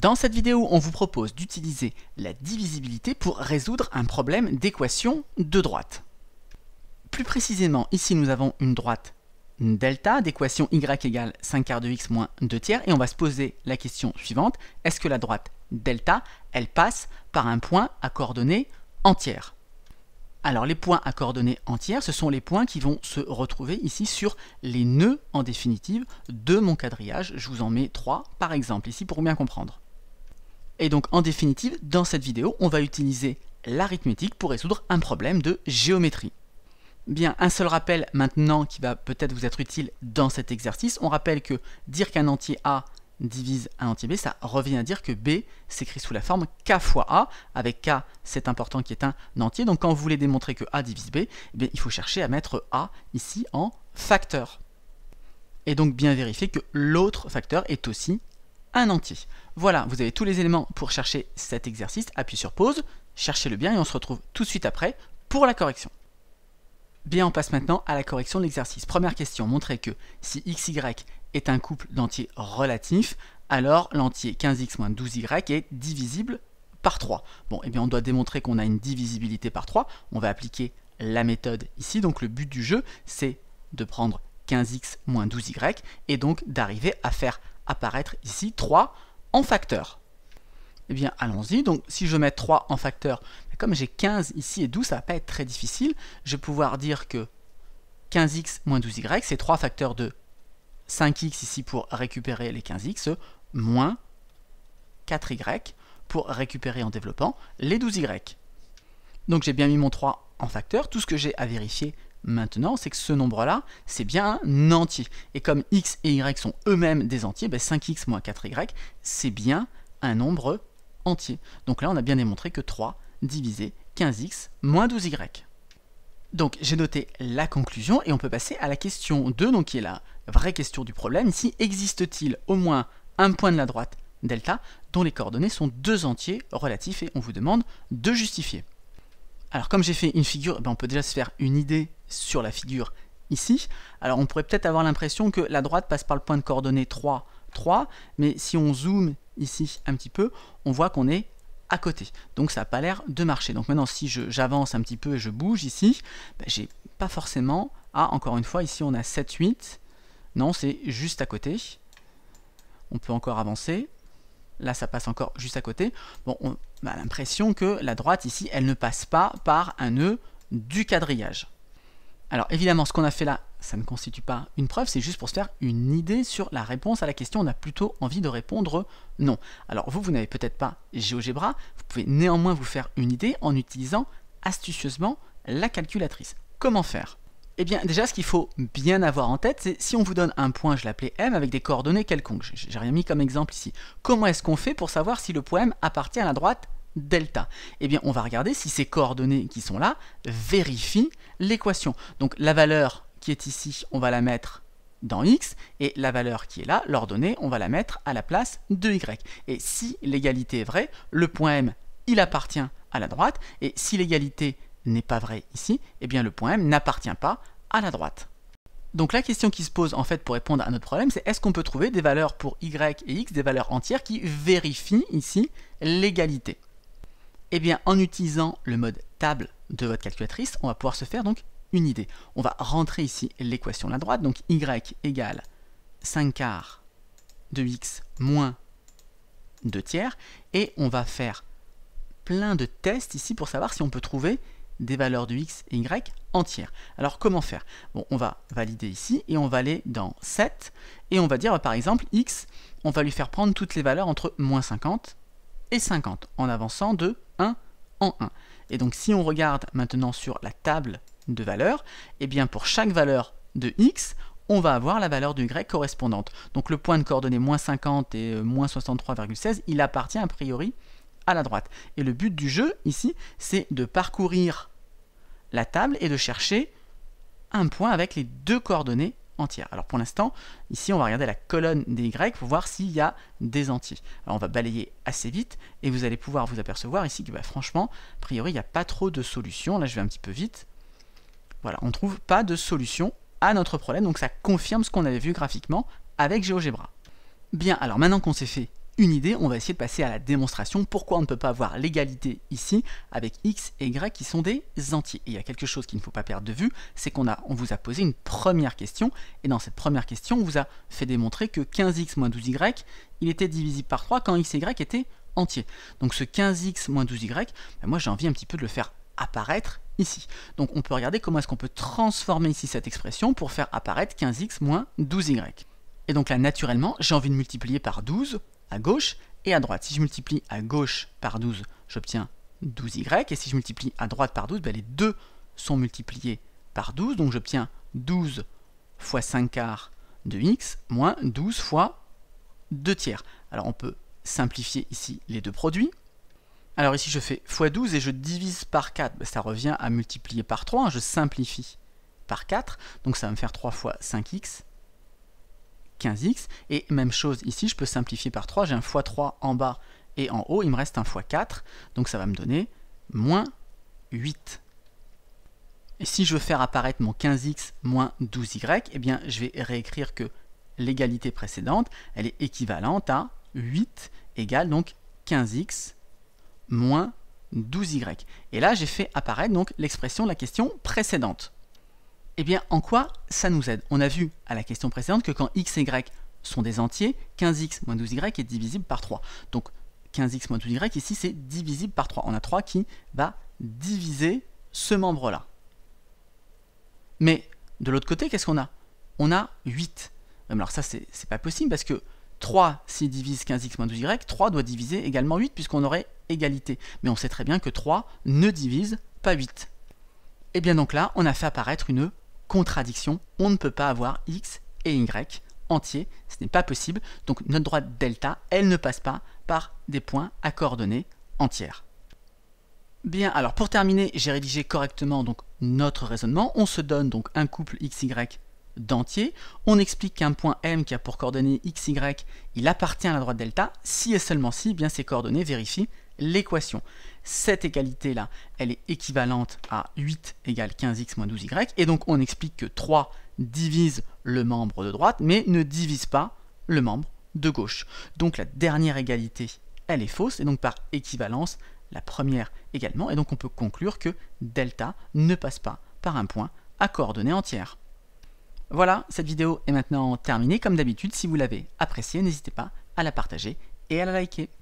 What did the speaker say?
Dans cette vidéo, on vous propose d'utiliser la divisibilité pour résoudre un problème d'équation de droite. Plus précisément, ici nous avons une droite delta d'équation y égale 5 quarts de x moins 2 tiers et on va se poser la question suivante, est-ce que la droite delta, elle passe par un point à coordonnées entières alors les points à coordonnées entières, ce sont les points qui vont se retrouver ici sur les nœuds en définitive de mon quadrillage. Je vous en mets trois par exemple ici pour bien comprendre. Et donc en définitive, dans cette vidéo, on va utiliser l'arithmétique pour résoudre un problème de géométrie. Bien, un seul rappel maintenant qui va peut-être vous être utile dans cet exercice. On rappelle que dire qu'un entier A divise un entier B, ça revient à dire que B s'écrit sous la forme K fois A, avec K c'est important qui est un entier, donc quand vous voulez démontrer que A divise B, eh il faut chercher à mettre A ici en facteur. Et donc bien vérifier que l'autre facteur est aussi un entier. Voilà, vous avez tous les éléments pour chercher cet exercice. Appuyez sur pause, cherchez-le bien et on se retrouve tout de suite après pour la correction. Bien, on passe maintenant à la correction de l'exercice. Première question, montrez que si y est un couple d'entiers relatifs, alors l'entier 15x-12y est divisible par 3. Bon, eh bien on doit démontrer qu'on a une divisibilité par 3. On va appliquer la méthode ici. Donc le but du jeu, c'est de prendre 15x-12y et donc d'arriver à faire apparaître ici 3 en facteur. Eh bien, allons-y. Donc, si je mets 3 en facteur, comme j'ai 15 ici et 12, ça ne va pas être très difficile. Je vais pouvoir dire que 15x moins 12y, c'est 3 facteurs de 5x ici pour récupérer les 15x, moins 4y pour récupérer en développant les 12y. Donc j'ai bien mis mon 3 en facteur. Tout ce que j'ai à vérifier, maintenant, c'est que ce nombre-là, c'est bien un entier. Et comme x et y sont eux-mêmes des entiers, 5x ben, moins 4y, c'est bien un nombre entier. Donc là, on a bien démontré que 3 divisé 15x moins 12y. Donc j'ai noté la conclusion et on peut passer à la question 2, donc qui est la vraie question du problème. Ici, existe-t-il au moins un point de la droite delta dont les coordonnées sont deux entiers relatifs et on vous demande de justifier. Alors comme j'ai fait une figure, eh ben, on peut déjà se faire une idée sur la figure ici. Alors on pourrait peut-être avoir l'impression que la droite passe par le point de coordonnée 3, 3, mais si on zoome ici un petit peu, on voit qu'on est à côté. Donc ça n'a pas l'air de marcher. Donc maintenant si j'avance un petit peu et je bouge ici, ben, j'ai pas forcément... Ah, encore une fois, ici on a 7, 8. Non, c'est juste à côté. On peut encore avancer. Là, ça passe encore juste à côté. Bon, on a l'impression que la droite ici, elle ne passe pas par un nœud du quadrillage. Alors évidemment, ce qu'on a fait là, ça ne constitue pas une preuve, c'est juste pour se faire une idée sur la réponse à la question. On a plutôt envie de répondre non. Alors vous, vous n'avez peut-être pas GeoGebra, vous pouvez néanmoins vous faire une idée en utilisant astucieusement la calculatrice. Comment faire eh bien, déjà, ce qu'il faut bien avoir en tête, c'est si on vous donne un point, je l'appelais M, avec des coordonnées quelconques. J'ai rien mis comme exemple ici. Comment est-ce qu'on fait pour savoir si le point M appartient à la droite delta. Eh bien, on va regarder si ces coordonnées qui sont là vérifient l'équation. Donc la valeur qui est ici, on va la mettre dans x, et la valeur qui est là, l'ordonnée, on va la mettre à la place de y. Et si l'égalité est vraie, le point M, il appartient à la droite, et si l'égalité n'est pas vraie ici, eh bien le point M n'appartient pas à la droite. Donc la question qui se pose en fait pour répondre à notre problème, c'est est-ce qu'on peut trouver des valeurs pour y et x, des valeurs entières qui vérifient ici l'égalité eh bien, en utilisant le mode table de votre calculatrice, on va pouvoir se faire donc une idée. On va rentrer ici l'équation de la droite, donc y égale 5 quarts de x moins 2 tiers, et on va faire plein de tests ici pour savoir si on peut trouver des valeurs de x et y entières. Alors comment faire on va valider ici et on va aller dans 7 et on va dire par exemple x, on va lui faire prendre toutes les valeurs entre moins 50 et 50 en avançant de en 1. Et donc si on regarde maintenant sur la table de valeurs, et eh bien pour chaque valeur de x, on va avoir la valeur du y correspondante. Donc le point de coordonnées moins 50 et euh, moins 63,16, il appartient a priori à la droite. Et le but du jeu ici, c'est de parcourir la table et de chercher un point avec les deux coordonnées entière. Alors pour l'instant, ici on va regarder la colonne des Y pour voir s'il y a des entiers. Alors on va balayer assez vite et vous allez pouvoir vous apercevoir ici que bah, franchement, a priori il n'y a pas trop de solutions. Là je vais un petit peu vite. Voilà, on ne trouve pas de solution à notre problème, donc ça confirme ce qu'on avait vu graphiquement avec GeoGebra. Bien, alors maintenant qu'on s'est fait une idée, on va essayer de passer à la démonstration. Pourquoi on ne peut pas avoir l'égalité ici avec x et y qui sont des entiers Et il y a quelque chose qu'il ne faut pas perdre de vue, c'est qu'on a, on vous a posé une première question, et dans cette première question, on vous a fait démontrer que 15x moins 12y, il était divisible par 3 quand x et y étaient entiers. Donc ce 15x moins 12y, ben moi j'ai envie un petit peu de le faire apparaître ici. Donc on peut regarder comment est-ce qu'on peut transformer ici cette expression pour faire apparaître 15x moins 12y. Et donc là, naturellement, j'ai envie de multiplier par 12 à gauche et à droite. Si je multiplie à gauche par 12, j'obtiens 12y. Et si je multiplie à droite par 12, ben, les deux sont multipliés par 12. Donc j'obtiens 12 fois 5 quarts de x moins 12 fois 2 tiers. Alors on peut simplifier ici les deux produits. Alors ici je fais x12 et je divise par 4. Ben, ça revient à multiplier par 3. Je simplifie par 4. Donc ça va me faire 3 fois 5x 15x. Et même chose ici, je peux simplifier par 3. J'ai un x3 en bas et en haut, il me reste un x4. Donc ça va me donner moins 8. Et si je veux faire apparaître mon 15x moins 12y, eh bien je vais réécrire que l'égalité précédente, elle est équivalente à 8 égale donc 15x moins 12y. Et là, j'ai fait apparaître donc l'expression de la question précédente. Eh bien, en quoi ça nous aide On a vu à la question précédente que quand x et y sont des entiers, 15x moins 12y est divisible par 3. Donc 15x moins 12y, ici, c'est divisible par 3. On a 3 qui va diviser ce membre-là. Mais de l'autre côté, qu'est-ce qu'on a On a 8. Alors ça, c'est pas possible parce que 3, s'il divise 15x moins 12y, 3 doit diviser également 8 puisqu'on aurait égalité. Mais on sait très bien que 3 ne divise pas 8. Et eh bien donc là, on a fait apparaître une contradiction. On ne peut pas avoir x et y entiers, ce n'est pas possible. Donc notre droite delta, elle ne passe pas par des points à coordonnées entières. Bien, alors pour terminer, j'ai rédigé correctement donc notre raisonnement. On se donne donc un couple x, y d'entiers. On explique qu'un point M qui a pour coordonnées y, il appartient à la droite delta, si et seulement si, eh bien ses coordonnées vérifient l'équation. Cette égalité-là, elle est équivalente à 8 égale 15x moins 12y, et donc on explique que 3 divise le membre de droite, mais ne divise pas le membre de gauche. Donc la dernière égalité, elle est fausse, et donc par équivalence, la première également, et donc on peut conclure que delta ne passe pas par un point à coordonnées entières. Voilà, cette vidéo est maintenant terminée. Comme d'habitude, si vous l'avez appréciée, n'hésitez pas à la partager et à la liker.